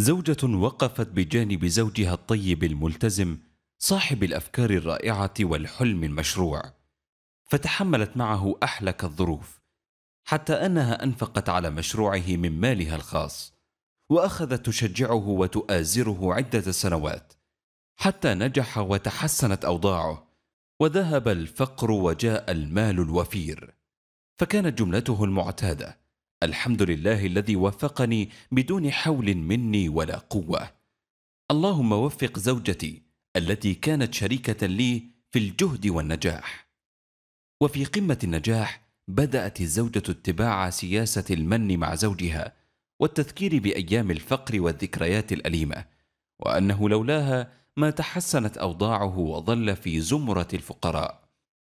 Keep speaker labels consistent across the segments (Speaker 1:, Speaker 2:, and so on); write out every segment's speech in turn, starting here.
Speaker 1: زوجة وقفت بجانب زوجها الطيب الملتزم صاحب الافكار الرائعه والحلم المشروع فتحملت معه احلك الظروف حتى انها انفقت على مشروعه من مالها الخاص واخذت تشجعه وتؤازره عده سنوات حتى نجح وتحسنت اوضاعه وذهب الفقر وجاء المال الوفير فكانت جملته المعتاده الحمد لله الذي وفقني بدون حول مني ولا قوه اللهم وفق زوجتي التي كانت شريكه لي في الجهد والنجاح وفي قمه النجاح بدات الزوجه اتباع سياسه المن مع زوجها والتذكير بايام الفقر والذكريات الاليمه وانه لولاها ما تحسنت اوضاعه وظل في زمره الفقراء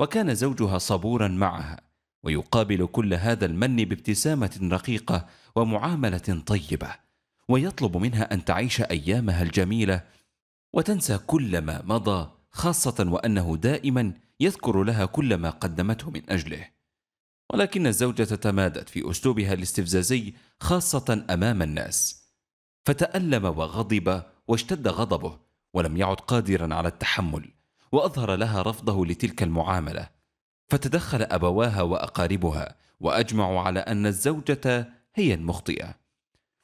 Speaker 1: وكان زوجها صبورا معها ويقابل كل هذا المن بابتسامه رقيقه ومعامله طيبه ويطلب منها ان تعيش ايامها الجميله وتنسى كل ما مضى خاصه وانه دائما يذكر لها كل ما قدمته من اجله ولكن الزوجه تمادت في اسلوبها الاستفزازي خاصه امام الناس فتالم وغضب واشتد غضبه ولم يعد قادرا على التحمل واظهر لها رفضه لتلك المعامله فتدخل أبواها وأقاربها وأجمعوا على أن الزوجة هي المخطئة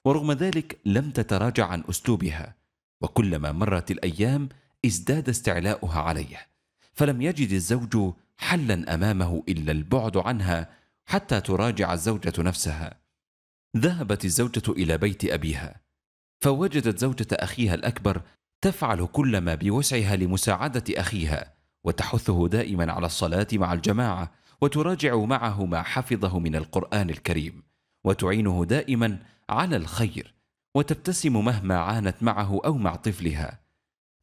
Speaker 1: ورغم ذلك لم تتراجع عن أسلوبها وكلما مرت الأيام ازداد استعلاؤها عليه فلم يجد الزوج حلا أمامه إلا البعد عنها حتى تراجع الزوجة نفسها ذهبت الزوجة إلى بيت أبيها فوجدت زوجة أخيها الأكبر تفعل كل ما بوسعها لمساعدة أخيها وتحثه دائما على الصلاة مع الجماعة وتراجع معه ما حفظه من القرآن الكريم وتعينه دائما على الخير وتبتسم مهما عانت معه أو مع طفلها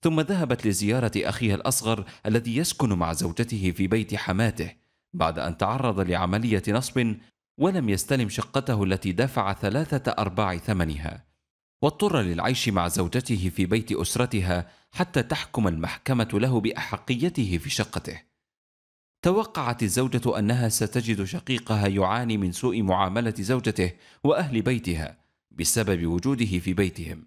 Speaker 1: ثم ذهبت لزيارة أخيها الأصغر الذي يسكن مع زوجته في بيت حماته بعد أن تعرض لعملية نصب ولم يستلم شقته التي دفع ثلاثة أرباع ثمنها واضطر للعيش مع زوجته في بيت أسرتها حتى تحكم المحكمة له بأحقيته في شقته. توقعت الزوجة أنها ستجد شقيقها يعاني من سوء معاملة زوجته وأهل بيتها بسبب وجوده في بيتهم،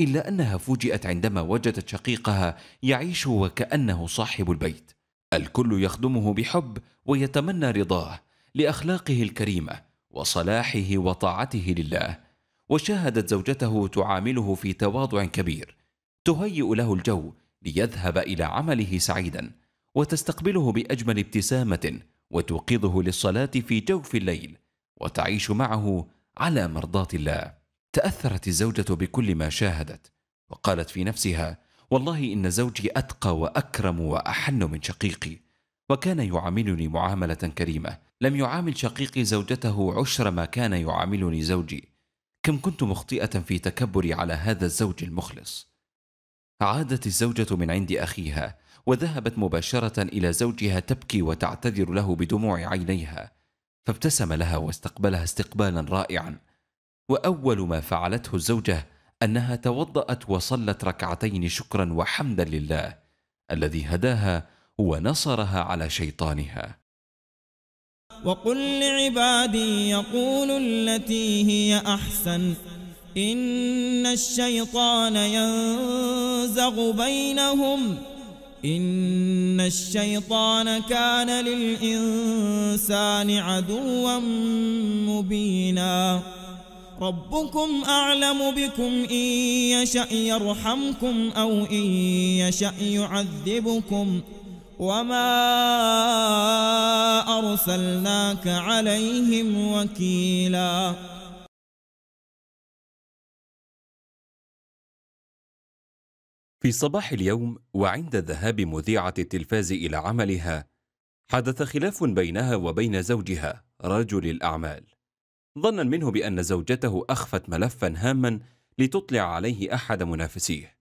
Speaker 1: إلا أنها فوجئت عندما وجدت شقيقها يعيش وكأنه صاحب البيت. الكل يخدمه بحب ويتمنى رضاه لأخلاقه الكريمة وصلاحه وطاعته لله، وشاهدت زوجته تعامله في تواضع كبير تهيئ له الجو ليذهب إلى عمله سعيدا وتستقبله بأجمل ابتسامة وتوقظه للصلاة في جوف الليل وتعيش معه على مرضاة الله تأثرت الزوجة بكل ما شاهدت وقالت في نفسها والله إن زوجي أتقى وأكرم وأحن من شقيقي وكان يعاملني معاملة كريمة لم يعامل شقيقي زوجته عشر ما كان يعاملني زوجي كم كنت مخطئة في تكبري على هذا الزوج المخلص عادت الزوجة من عند أخيها وذهبت مباشرة إلى زوجها تبكي وتعتذر له بدموع عينيها فابتسم لها واستقبلها استقبالا رائعا وأول ما فعلته الزوجة أنها توضأت وصلت ركعتين شكرا وحمدا لله الذي هداها ونصرها على شيطانها
Speaker 2: وقل لعبادي يقولوا التي هي أحسن إن الشيطان ينزغ بينهم إن الشيطان كان للإنسان عدوا مبينا ربكم أعلم بكم إن يشأ يرحمكم أو إن يشأ يعذبكم وما أرسلناك عليهم وكيلاً
Speaker 1: في صباح اليوم وعند ذهاب مذيعة التلفاز إلى عملها حدث خلاف بينها وبين زوجها رجل الأعمال ظنا منه بأن زوجته أخفت ملفا هاما لتطلع عليه أحد منافسيه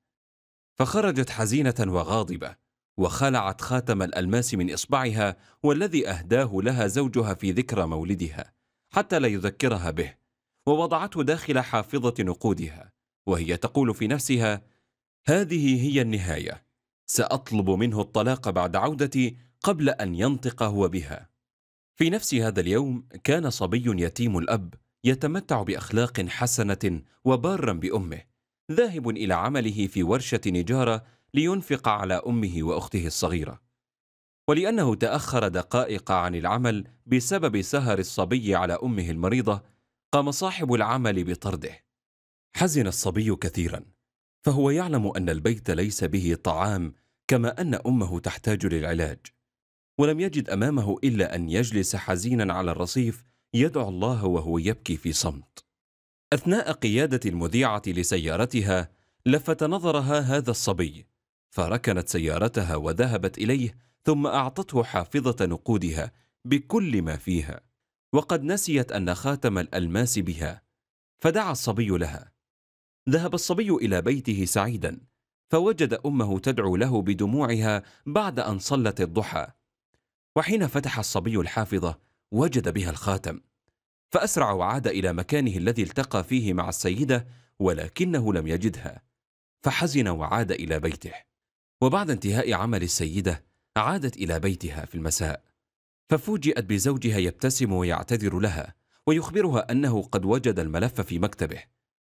Speaker 1: فخرجت حزينة وغاضبة وخلعت خاتم الألماس من إصبعها والذي أهداه لها زوجها في ذكرى مولدها حتى لا يذكرها به ووضعته داخل حافظة نقودها وهي تقول في نفسها هذه هي النهاية سأطلب منه الطلاق بعد عودتي قبل أن ينطق هو بها في نفس هذا اليوم كان صبي يتيم الأب يتمتع بأخلاق حسنة وبارا بأمه ذاهب إلى عمله في ورشة نجارة لينفق على أمه وأخته الصغيرة ولأنه تأخر دقائق عن العمل بسبب سهر الصبي على أمه المريضة قام صاحب العمل بطرده حزن الصبي كثيراً فهو يعلم أن البيت ليس به طعام كما أن أمه تحتاج للعلاج ولم يجد أمامه إلا أن يجلس حزينا على الرصيف يدعو الله وهو يبكي في صمت أثناء قيادة المذيعة لسيارتها لفت نظرها هذا الصبي فركنت سيارتها وذهبت إليه ثم أعطته حافظة نقودها بكل ما فيها وقد نسيت أن خاتم الألماس بها فدعا الصبي لها ذهب الصبي إلى بيته سعيدا فوجد أمه تدعو له بدموعها بعد أن صلت الضحى وحين فتح الصبي الحافظة وجد بها الخاتم فأسرع وعاد إلى مكانه الذي التقى فيه مع السيدة ولكنه لم يجدها فحزن وعاد إلى بيته وبعد انتهاء عمل السيدة عادت إلى بيتها في المساء ففوجئت بزوجها يبتسم ويعتذر لها ويخبرها أنه قد وجد الملف في مكتبه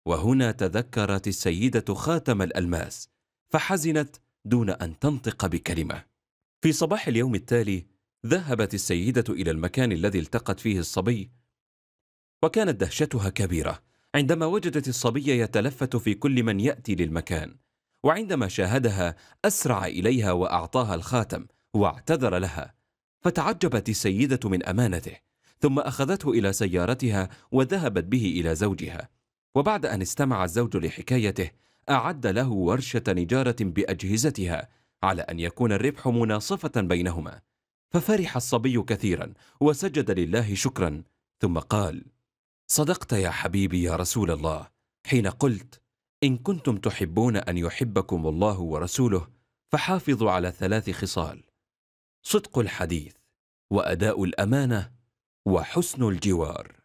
Speaker 1: وهنا تذكرت السيدة خاتم الألماس فحزنت دون أن تنطق بكلمة في صباح اليوم التالي ذهبت السيدة إلى المكان الذي التقت فيه الصبي وكانت دهشتها كبيرة عندما وجدت الصبي يتلفت في كل من يأتي للمكان وعندما شاهدها أسرع إليها وأعطاها الخاتم واعتذر لها فتعجبت السيدة من أمانته ثم أخذته إلى سيارتها وذهبت به إلى زوجها وبعد أن استمع الزوج لحكايته أعد له ورشة نجارة بأجهزتها على أن يكون الربح مناصفة بينهما ففرح الصبي كثيرا وسجد لله شكرا ثم قال صدقت يا حبيبي يا رسول الله حين قلت إن كنتم تحبون أن يحبكم الله ورسوله فحافظوا على ثلاث خصال صدق الحديث وأداء الأمانة وحسن الجوار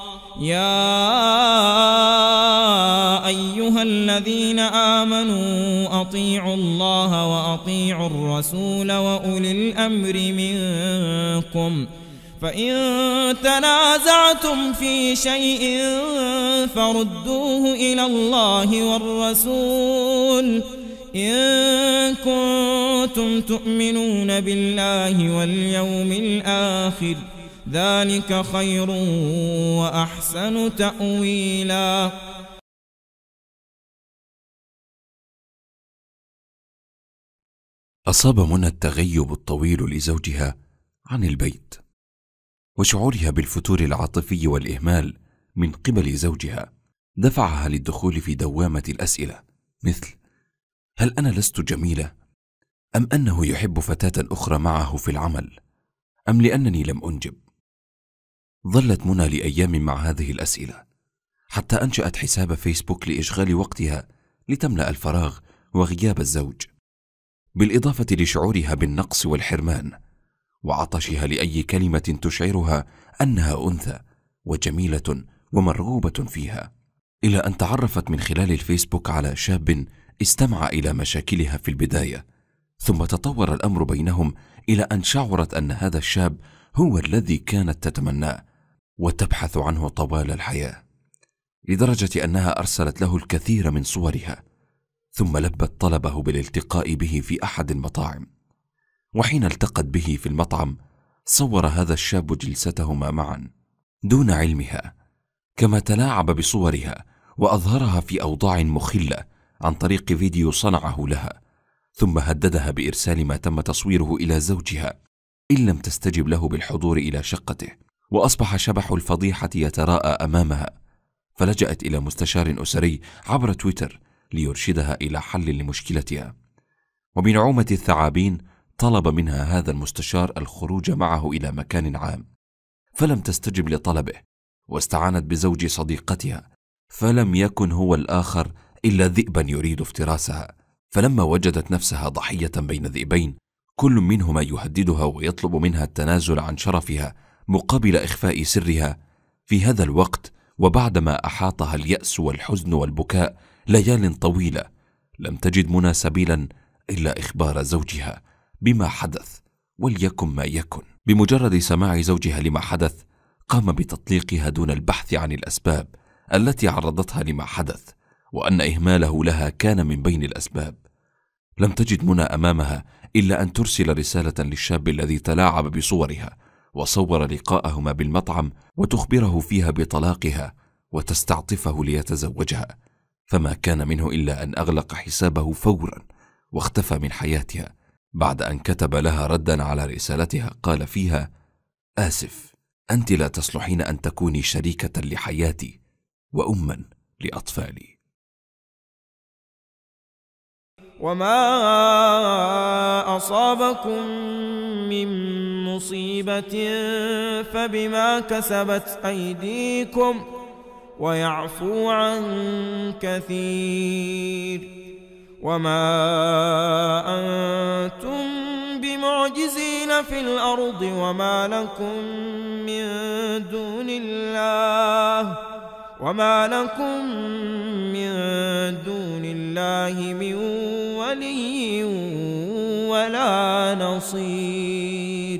Speaker 2: يا أيها الذين آمنوا أطيعوا الله وأطيعوا الرسول وأولي الأمر منكم فإن تنازعتم في شيء فردوه إلى الله والرسول إن كنتم تؤمنون بالله واليوم الآخر ذلك خير وأحسن تأويلا أصاب منى التغيب الطويل لزوجها عن البيت وشعورها
Speaker 1: بالفتور العاطفي والإهمال من قبل زوجها دفعها للدخول في دوامة الأسئلة مثل هل أنا لست جميلة؟ أم أنه يحب فتاة أخرى معه في العمل؟ أم لأنني لم أنجب؟ ظلت منى لأيام مع هذه الأسئلة حتى أنشأت حساب فيسبوك لإشغال وقتها لتملأ الفراغ وغياب الزوج بالإضافة لشعورها بالنقص والحرمان وعطشها لأي كلمة تشعرها أنها أنثى وجميلة ومرغوبة فيها إلى أن تعرفت من خلال الفيسبوك على شاب استمع إلى مشاكلها في البداية ثم تطور الأمر بينهم إلى أن شعرت أن هذا الشاب هو الذي كانت تتمناه وتبحث عنه طوال الحياه لدرجه انها ارسلت له الكثير من صورها ثم لبت طلبه بالالتقاء به في احد المطاعم وحين التقت به في المطعم صور هذا الشاب جلستهما معا دون علمها كما تلاعب بصورها واظهرها في اوضاع مخله عن طريق فيديو صنعه لها ثم هددها بارسال ما تم تصويره الى زوجها ان لم تستجب له بالحضور الى شقته واصبح شبح الفضيحه يتراءى امامها فلجات الى مستشار اسري عبر تويتر ليرشدها الى حل لمشكلتها وبنعومه الثعابين طلب منها هذا المستشار الخروج معه الى مكان عام فلم تستجب لطلبه واستعانت بزوج صديقتها فلم يكن هو الاخر الا ذئبا يريد افتراسها فلما وجدت نفسها ضحيه بين ذئبين كل منهما يهددها ويطلب منها التنازل عن شرفها مقابل اخفاء سرها في هذا الوقت وبعدما احاطها الياس والحزن والبكاء ليال طويله لم تجد منى سبيلا الا اخبار زوجها بما حدث وليكن ما يكن بمجرد سماع زوجها لما حدث قام بتطليقها دون البحث عن الاسباب التي عرضتها لما حدث وان اهماله لها كان من بين الاسباب لم تجد منى امامها الا ان ترسل رساله للشاب الذي تلاعب بصورها وصور لقاءهما بالمطعم وتخبره فيها بطلاقها وتستعطفه ليتزوجها فما كان منه الا ان اغلق حسابه فورا واختفى من حياتها بعد ان كتب لها ردا على رسالتها قال فيها اسف انت لا تصلحين ان تكوني شريكه لحياتي واما لاطفالي
Speaker 2: وما اصابكم من مصيبه فبما كسبت ايديكم ويعفو عن كثير وما انتم بمعجزين في الارض وما لكم من دون الله وما لكم من دون الله من ولي ولا نصير